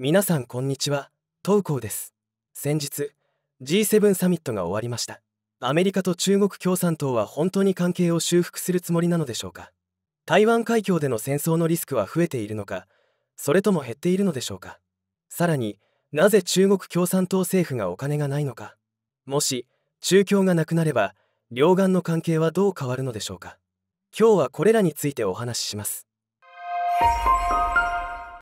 皆さんこんにちは東光です先日 G7 サミットが終わりましたアメリカと中国共産党は本当に関係を修復するつもりなのでしょうか台湾海峡での戦争のリスクは増えているのかそれとも減っているのでしょうかさらになぜ中国共産党政府がお金がないのかもし中共がなくなれば両岸の関係はどう変わるのでしょうか今日はこれらについてお話しします